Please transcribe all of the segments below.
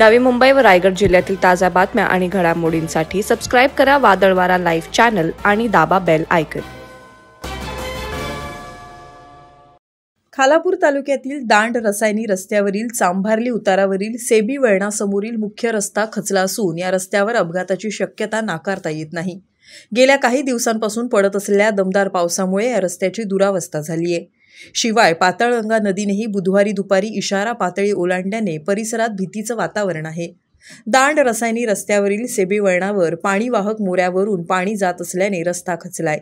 नवी मुंबई व रायगड जिल्ह्यातील ताज्या बातम्या आणि घडामोडींसाठी सबस्क्राईब करा वादळवारा लाईव्ह चॅनल आणि दाबा बेल आयकन खालापूर तालुक्यातील दांड रसायनी रस्त्यावरील चांभारली उतारावरील सेबी वळणासमोरील मुख्य रस्ता खचला असून या रस्त्यावर अपघाताची शक्यता नाकारता येत नाही गेल्या काही दिवसांपासून पडत असलेल्या दमदार पावसामुळे या रस्त्याची दुरावस्था झाली आहे शिवाय पातळगंगा नदीनेही बुधवारी दुपारी इशारा पातळी ओलांडल्याने परिसरात भीतीचं वातावरण आहे दांड रसायनी रस्त्यावरील सेबी वळणावर पाणीवाहक मोऱ्यावरून पाणी जात असल्याने रस्ता खचलाय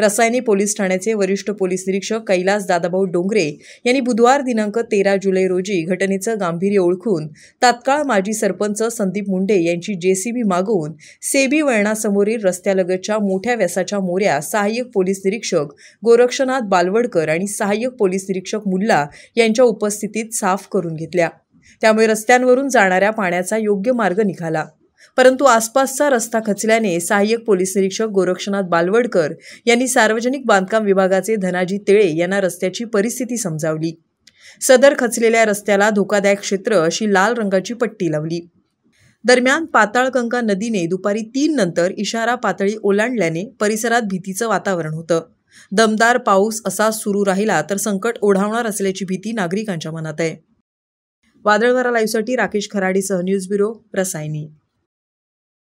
रसायनी पोलीस ठाण्याचे वरिष्ठ पोलीस निरीक्षक कैलास दादाभाऊ डोंगरे यांनी बुधवार दिनांक तेरा जुलै रोजी घटनेचं गांभीर्य ओळखून तात्काळ माजी सरपंच संदीप मुंडे यांची जेसीबी मागवून सेबी वळणासमोरील रस्त्यालगतच्या मोठ्या व्यासाच्या मोऱ्या सहाय्यक पोलीस निरीक्षक गोरक्षनाथ बालवडकर आणि सहाय्यक पोलीस निरीक्षक मुल्ला यांच्या उपस्थितीत साफ करून घेतल्या त्यामुळे रस्त्यांवरून जाणाऱ्या पाण्याचा योग्य मार्ग निघाला परंतु आसपासचा रस्ता खचल्याने सहाय्यक पोलीस निरीक्षक गोरक्षनाथ बालवडकर यांनी सार्वजनिक बांधकाम विभागाचे धनाजी तेळे यांना रस्त्याची परिस्थिती समजावली सदर खचलेल्या रस्त्याला धोकादायक क्षेत्र अशी लाल रंगाची पट्टी लावली दरम्यान पाताळगंगा नदीने दुपारी तीन नंतर इशारा पातळी ओलांडल्याने परिसरात भीतीचं वातावरण होतं दमदार पाऊस असा सुरू राहिला तर संकट ओढावणार असल्याची भीती नागरिकांच्या मनात आहे वादळवारा लाईव्हसाठी राकेश खराडीसह न्यूज ब्युरो रसायनी